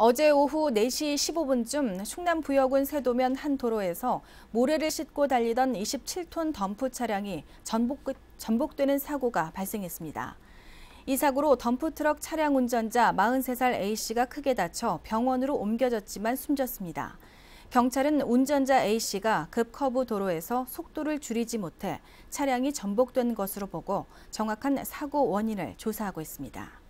어제 오후 4시 15분쯤 충남 부여군 세도면 한 도로에서 모래를 싣고 달리던 27톤 덤프 차량이 전복, 전복되는 사고가 발생했습니다. 이 사고로 덤프 트럭 차량 운전자 43살 A씨가 크게 다쳐 병원으로 옮겨졌지만 숨졌습니다. 경찰은 운전자 A씨가 급 커브 도로에서 속도를 줄이지 못해 차량이 전복된 것으로 보고 정확한 사고 원인을 조사하고 있습니다.